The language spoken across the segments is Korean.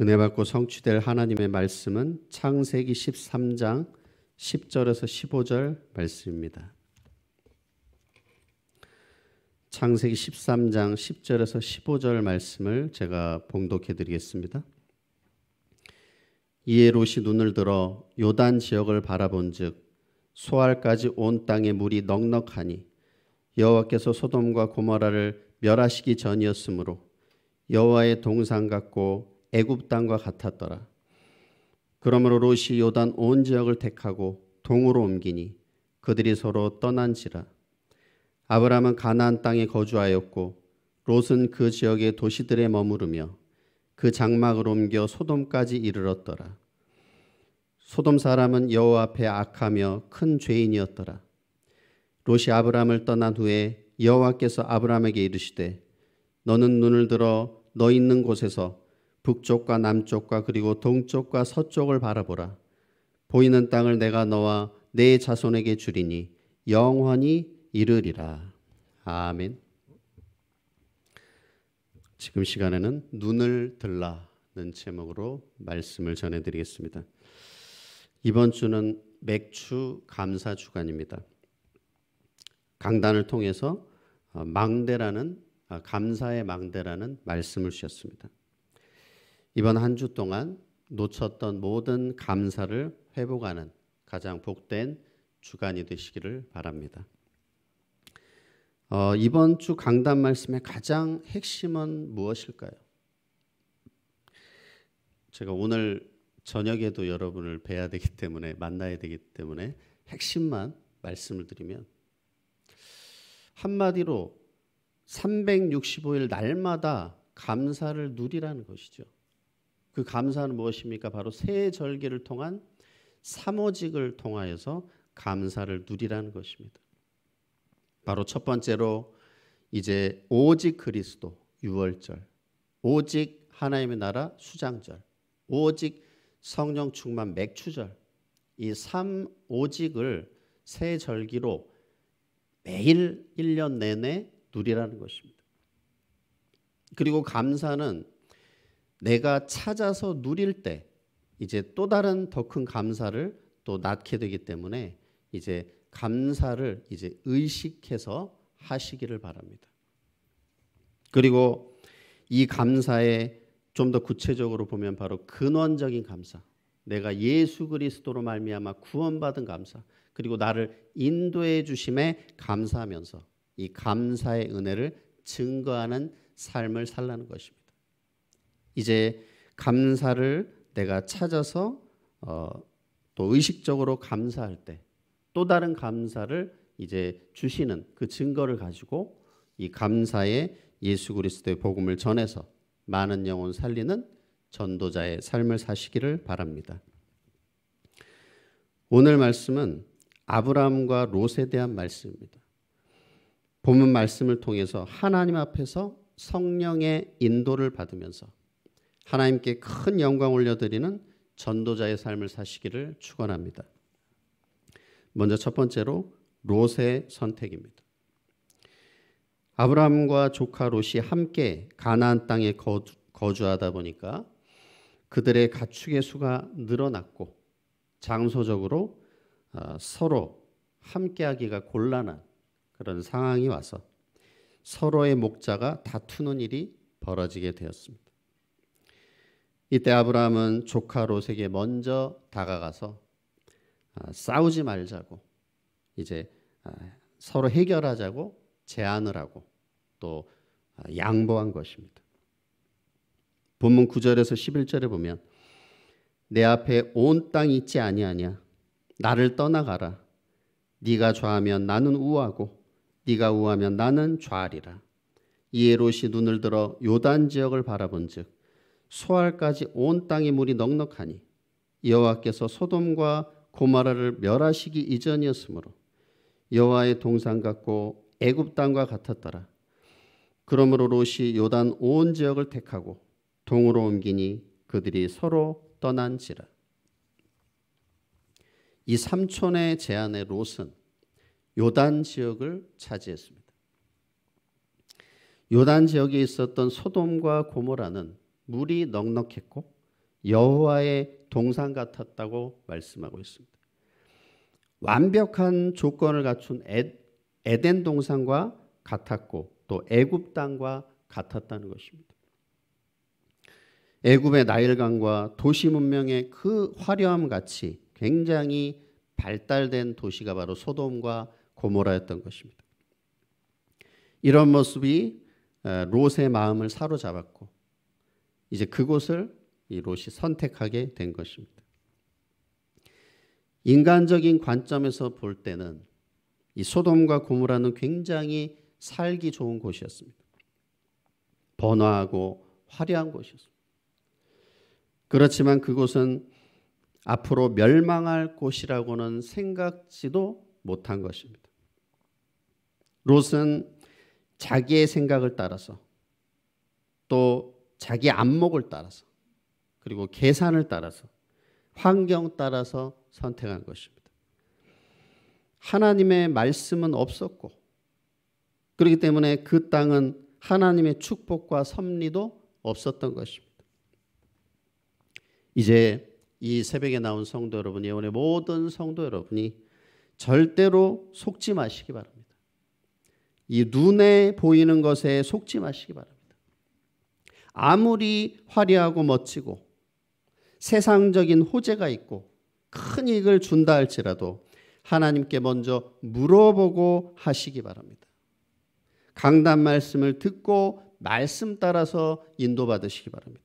은혜 받고 성취될 하나님의 말씀은 창세기 13장 10절에서 15절 말씀입니다. 창세기 13장 10절에서 15절 말씀을 제가 봉독해 드리겠습니다. 이에 롯이 눈을 들어 요단 지역을 바라본즉 소알까지 온 땅의 물이 넉넉하니 여호와께서 소돔과 고모라를 멸하시기 전이었으므로 여호와의 동상 같고 애굽 땅과 같았더라. 그러므로 롯이 요단 온 지역을 택하고 동으로 옮기니 그들이 서로 떠난지라. 아브라함은 가나안 땅에 거주하였고 롯은 그 지역의 도시들에 머무르며 그 장막을 옮겨 소돔까지 이르렀더라. 소돔 사람은 여호와 앞에 악하며 큰 죄인이었더라. 롯이 아브라함을 떠난 후에 여호와께서 아브라함에게 이르시되 너는 눈을 들어 너 있는 곳에서 북쪽과 남쪽과 그리고 동쪽과 서쪽을 바라보라. 보이는 땅을 내가 너와 내 자손에게 주리니 영원히 이르리라. 아멘. 지금 시간에는 눈을 들라는 제목으로 말씀을 전해드리겠습니다. 이번 주는 맥주 감사 주간입니다. 강단을 통해서 어, 망대라는 아, 감사의 망대라는 말씀을 주셨습니다. 이번 한 주 동안 놓쳤던 모든 감사를 회복하는 가장 복된 주간이 되시기를 바랍니다. 어, 이번 주 강단 말씀의 가장 핵심은 무엇일까요? 제가 오늘 저녁에도 여러분을 뵈야 되기 때문에 만나야 되기 때문에 핵심만 말씀을 드리면 한마디로 365일 날마다 감사를 누리라는 것이죠. 그 감사는 무엇입니까? 바로 새 절기를 통한 사모직을 통하여서 감사를 누리라는 것입니다. 바로 첫 번째로 이제 오직 그리스도 유월절, 오직 하나님의 나라 수장절, 오직 성령 충만 맥추절 이삼 오직을 새 절기로 매일 1년 내내 누리라는 것입니다. 그리고 감사는 내가 찾아서 누릴 때 이제 또 다른 더 큰 감사를 또 낳게 되기 때문에 이제 감사를 이제 의식해서 하시기를 바랍니다. 그리고 이 감사에 좀 더 구체적으로 보면 바로 근원적인 감사. 내가 예수 그리스도로 말미암아 구원받은 감사. 그리고 나를 인도해 주심에 감사하면서 이 감사의 은혜를 증거하는 삶을 살라는 것입니다. 이제 감사를 내가 찾아서 어, 또 의식적으로 감사할 때 또 다른 감사를 이제 주시는 그 증거를 가지고 이 감사의 예수 그리스도의 복음을 전해서 많은 영혼 살리는 전도자의 삶을 사시기를 바랍니다. 오늘 말씀은 아브라함과 롯에 대한 말씀입니다. 보면 말씀을 통해서 하나님 앞에서 성령의 인도를 받으면서 하나님께 큰 영광 올려드리는 전도자의 삶을 사시기를 축원합니다. 먼저 첫 번째로 롯의 선택입니다. 아브라함과 조카 롯이 함께 가나안 땅에 거주, 거주하다 보니까 그들의 가축의 수가 늘어났고 장소적으로 어, 서로 함께하기가 곤란한 그런 상황이 와서 서로의 목자가 다투는 일이 벌어지게 되었습니다. 이때 아브라함은 조카 롯에게 먼저 다가가서 아, 싸우지 말자고 이제 아, 서로 해결하자고 제안을 하고 또 아, 양보한 것입니다. 본문 9절에서 11절에 보면 내 앞에 온 땅 있지 아니하냐 나를 떠나가라 네가 좌하면 나는 우하고 네가 우하면 나는 좌하리라 이에 롯이 눈을 들어 요단 지역을 바라본즉 소알까지 온 땅의 물이 넉넉하니 여호와께서 소돔과 고마라를 멸하시기 이전이었으므로 여호와의 동상 같고 애굽 땅과 같았더라. 그러므로 롯이 요단 온 지역을 택하고 동으로 옮기니 그들이 서로 떠난지라. 이 삼촌의 제안에 롯은 요단 지역을 차지했습니다. 요단 지역에 있었던 소돔과 고모라는 물이 넉넉했고 여호와의 동상 같았다고 말씀하고 있습니다. 완벽한 조건을 갖춘 에, 덴 동상과 같았고 또 애굽 땅과 같았다는 것입니다. 애굽의 나일강과 도시 문명의 그 화려함 같이 굉장히 발달된 도시가 바로 소돔과 고모라였던 것입니다. 이런 모습이 롯의 마음을 사로잡았고 이제 그곳을 이 롯이 선택하게 된 것입니다. 인간적인 관점에서 볼 때는 이 소돔과 고모라는 굉장히 살기 좋은 곳이었습니다. 번화하고 화려한 곳이었습니다. 그렇지만 그곳은 앞으로 멸망할 곳이라고는 생각지도 못한 것입니다. 롯은 자기의 생각을 따라서 또 자기 안목을 따라서 그리고 계산을 따라서 환경 따라서 선택한 것입니다. 하나님의 말씀은 없었고 그렇기 때문에 그 땅은 하나님의 축복과 섭리도 없었던 것입니다. 이제 이 새벽에 나온 성도 여러분, 예원의 모든 성도 여러분이 절대로 속지 마시기 바랍니다. 이 눈에 보이는 것에 속지 마시기 바랍니다. 아무리 화려하고 멋지고 세상적인 호재가 있고 큰 이익을 준다 할지라도 하나님께 먼저 물어보고 하시기 바랍니다. 강단 말씀을 듣고 말씀 따라서 인도받으시기 바랍니다.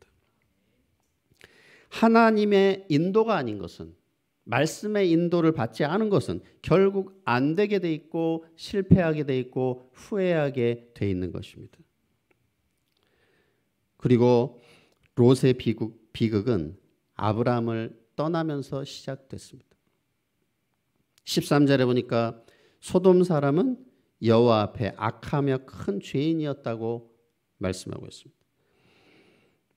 하나님의 인도가 아닌 것은 말씀의 인도를 받지 않은 것은 결국 안 되게 돼 있고 실패하게 돼 있고 후회하게 돼 있는 것입니다. 그리고 롯의 비극, 은 아브라함을 떠나면서 시작됐습니다. 13절에 보니까 소돔 사람은 여호와 앞에 악하며 큰 죄인이었다고 말씀하고 있습니다.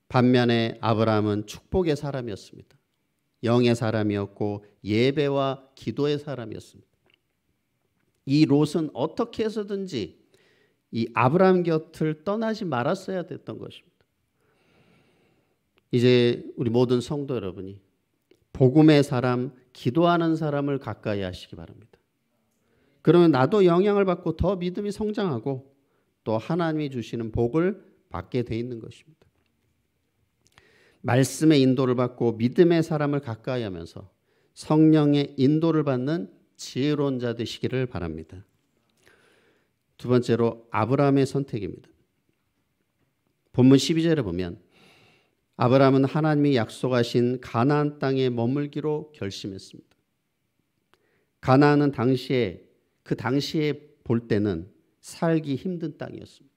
반면에 아브라함은 축복의 사람이었습니다. 영의 사람이었고 예배와 기도의 사람이었습니다. 이 롯은 어떻게 해서든지 이 아브라함 곁을 떠나지 말았어야 됐던 것입니다. 이제 우리 모든 성도 여러분이 복음의 사람, 기도하는 사람을 가까이 하시기 바랍니다. 그러면 나도 영향을 받고 더 믿음이 성장하고 또 하나님이 주시는 복을 받게 돼 있는 것입니다. 말씀의 인도를 받고 믿음의 사람을 가까이 하면서 성령의 인도를 받는 지혜로운 자 되시기를 바랍니다. 두 번째로 아브라함의 선택입니다. 본문 12절에 보면 아브라함은 하나님이 약속하신 가나안 땅에 머물기로 결심했습니다. 가나안은 당시에 그 당시에 볼 때는 살기 힘든 땅이었습니다.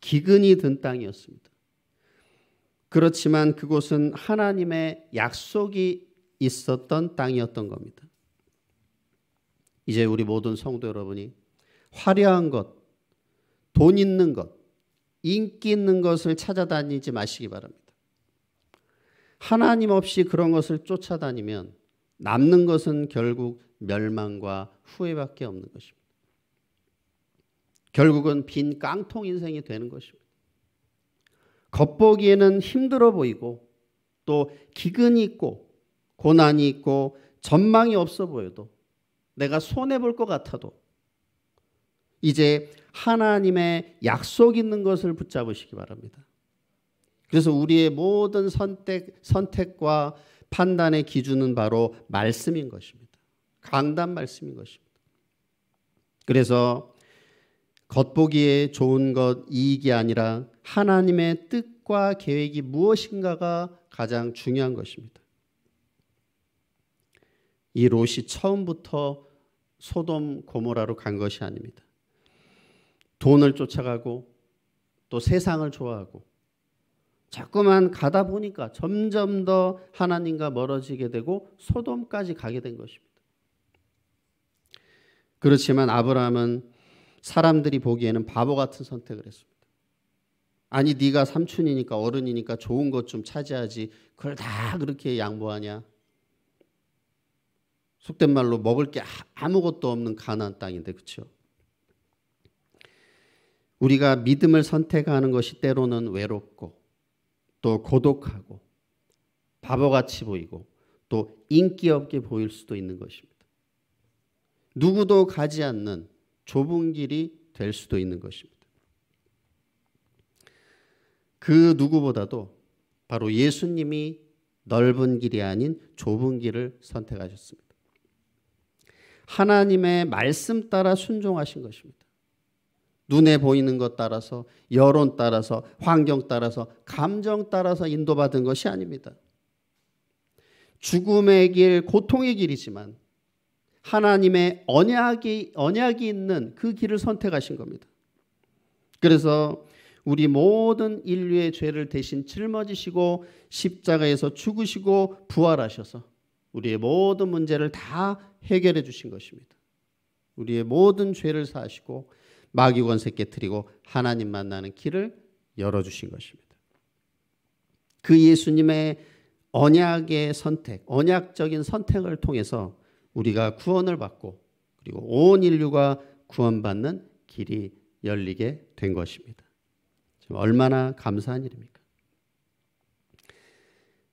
기근이 든 땅이었습니다. 그렇지만 그곳은 하나님의 약속이 있었던 땅이었던 겁니다. 이제 우리 모든 성도 여러분이 화려한 것, 돈 있는 것, 인기 있는 것을 찾아다니지 마시기 바랍니다. 하나님 없이 그런 것을 쫓아다니면 남는 것은 결국 멸망과 후회밖에 없는 것입니다. 결국은 빈 깡통 인생이 되는 것입니다. 겉보기에는 힘들어 보이고 또 기근이 있고 고난이 있고 전망이 없어 보여도 내가 손해 볼 것 같아도 이제 하나님의 약속 있는 것을 붙잡으시기 바랍니다. 그래서 우리의 모든 선택, 선택과 판단의 기준은 바로 말씀인 것입니다. 강단 말씀인 것입니다. 그래서 겉보기에 좋은 것, 이익이 아니라 하나님의 뜻과 계획이 무엇인가가 가장 중요한 것입니다. 이 롯이 처음부터 소돔 고모라로 간 것이 아닙니다. 돈을 쫓아가고 또 세상을 좋아하고 자꾸만 가다 보니까 점점 더 하나님과 멀어지게 되고 소돔까지 가게 된 것입니다. 그렇지만 아브라함은 사람들이 보기에는 바보 같은 선택을 했습니다. 아니 네가 삼촌이니까 어른이니까 좋은 것 좀 차지하지 그걸 다 그렇게 양보하냐? 속된 말로 먹을 게 아무것도 없는 가난 땅인데 그렇죠? 우리가 믿음을 선택하는 것이 때로는 외롭고 또 고독하고 바보같이 보이고 또 인기 없게 보일 수도 있는 것입니다. 누구도 가지 않는 좁은 길이 될 수도 있는 것입니다. 그 누구보다도 바로 예수님이 넓은 길이 아닌 좁은 길을 선택하셨습니다. 하나님의 말씀 따라 순종하신 것입니다. 눈에 보이는 것 따라서 여론 따라서 환경 따라서 감정 따라서 인도받은 것이 아닙니다. 죽음의 길, 고통의 길이지만 하나님의 언약이 언약이 있는 그 길을 선택하신 겁니다. 그래서 우리 모든 인류의 죄를 대신 짊어지시고 십자가에서 죽으시고 부활하셔서 우리의 모든 문제를 다 해결해 주신 것입니다. 우리의 모든 죄를 사하시고 마귀 권세 깨뜨리고 하나님 만나는 길을 열어주신 것입니다. 그 예수님의 언약의 선택, 언약적인 선택을 통해서 우리가 구원을 받고 그리고 온 인류가 구원받는 길이 열리게 된 것입니다. 얼마나 감사한 일입니까?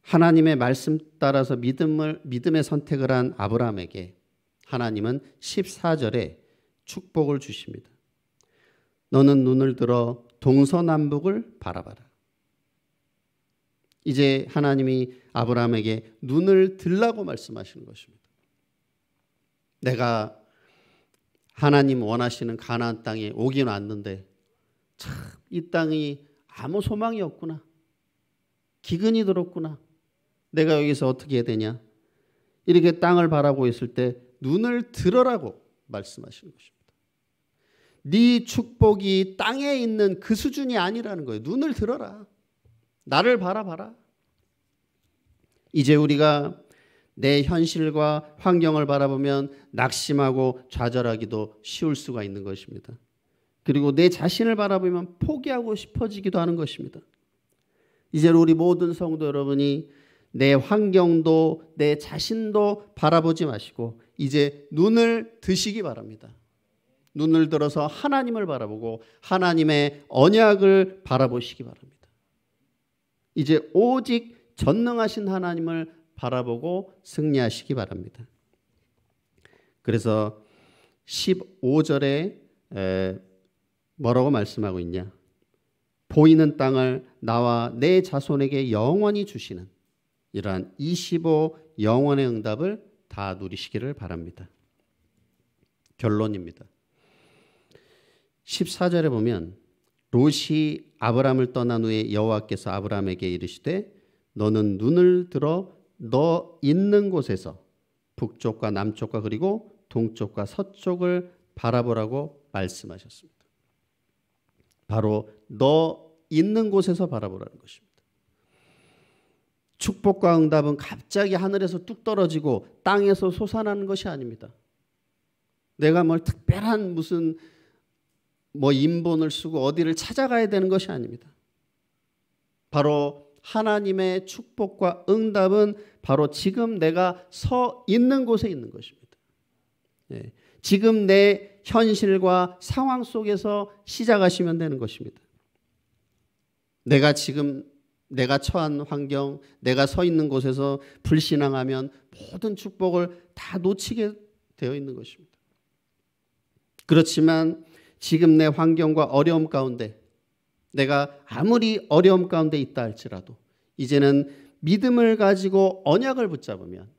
하나님의 말씀 따라서 믿음을 믿음의 선택을 한 아브라함에게 하나님은 14절에 축복을 주십니다. 너는 눈을 들어 동서남북을 바라봐라. 이제 하나님이 아브라함에게 눈을 들라고 말씀하시는 것입니다. 내가 하나님 원하시는 가나안 땅에 오긴 왔는데 참 이 땅이 아무 소망이 없구나. 기근이 들었구나. 내가 여기서 어떻게 해야 되냐? 이렇게 땅을 바라고 있을 때 눈을 들으라고 말씀하시는 것입니다. 네 축복이 땅에 있는 그 수준이 아니라는 거예요. 눈을 들어라. 나를 바라봐라. 이제 우리가 내 현실과 환경을 바라보면 낙심하고 좌절하기도 쉬울 수가 있는 것입니다. 그리고 내 자신을 바라보면 포기하고 싶어지기도 하는 것입니다. 이제 우리 모든 성도 여러분이 내 환경도 내 자신도 바라보지 마시고 이제 눈을 드시기 바랍니다. 눈을 들어서 하나님을 바라보고 하나님의 언약을 바라보시기 바랍니다. 이제 오직 전능하신 하나님을 바라보고 승리하시기 바랍니다. 그래서 15절에 뭐라고 말씀하고 있냐? 보이는 땅을 나와 내 자손에게 영원히 주시는 이러한 25 영원의 응답을 다 누리시기를 바랍니다. 결론입니다. 14절에 보면 롯이 아브람을 떠난 후에 여호와께서 아브람에게 이르시되 너는 눈을 들어 너 있는 곳에서 북쪽과 남쪽과 그리고 동쪽과 서쪽을 바라보라고 말씀하셨습니다. 바로 너 있는 곳에서 바라보라는 것입니다. 축복과 응답은 갑자기 하늘에서 뚝 떨어지고 땅에서 솟아나는 것이 아닙니다. 내가 뭘 특별한 무슨 뭐 인본을 쓰고 어디를 찾아가야 되는 것이 아닙니다. 바로 하나님의 축복과 응답은 바로 지금 내가 서 있는 곳에 있는 것입니다. 예, 지금 내 현실과 상황 속에서 시작하시면 되는 것입니다. 내가 지금 내가 처한 환경, 내가 서 있는 곳에서 불신앙하면 모든 축복을 다 놓치게 되어 있는 것입니다. 그렇지만 지금 내 환경과 어려움 가운데 내가 아무리 어려움 가운데 있다 할지라도 이제는 믿음을 가지고 언약을 붙잡으면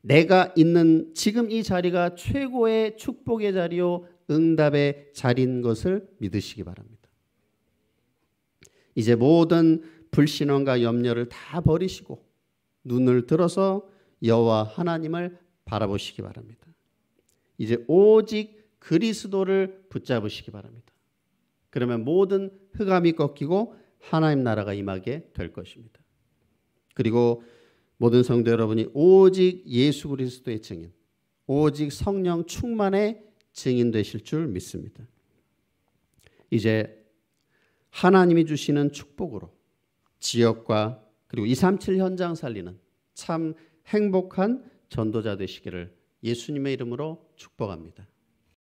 내가 있는 지금 이 자리가 최고의 축복의 자리요 응답의 자리인 것을 믿으시기 바랍니다. 이제 모든 불신원과 염려를 다 버리시고 눈을 들어서 여호와 하나님을 바라보시기 바랍니다. 이제 오직 그리스도를 붙잡으시기 바랍니다. 그러면 모든 흑암이 꺾이고 하나님 나라가 임하게 될 것입니다. 그리고 모든 성도 여러분이 오직 예수 그리스도의 증인, 오직 성령 충만의 증인 되실 줄 믿습니다. 이제 하나님이 주시는 축복으로 지역과 그리고 237 현장 살리는 참 행복한 전도자 되시기를 예수님의 이름으로 축복합니다.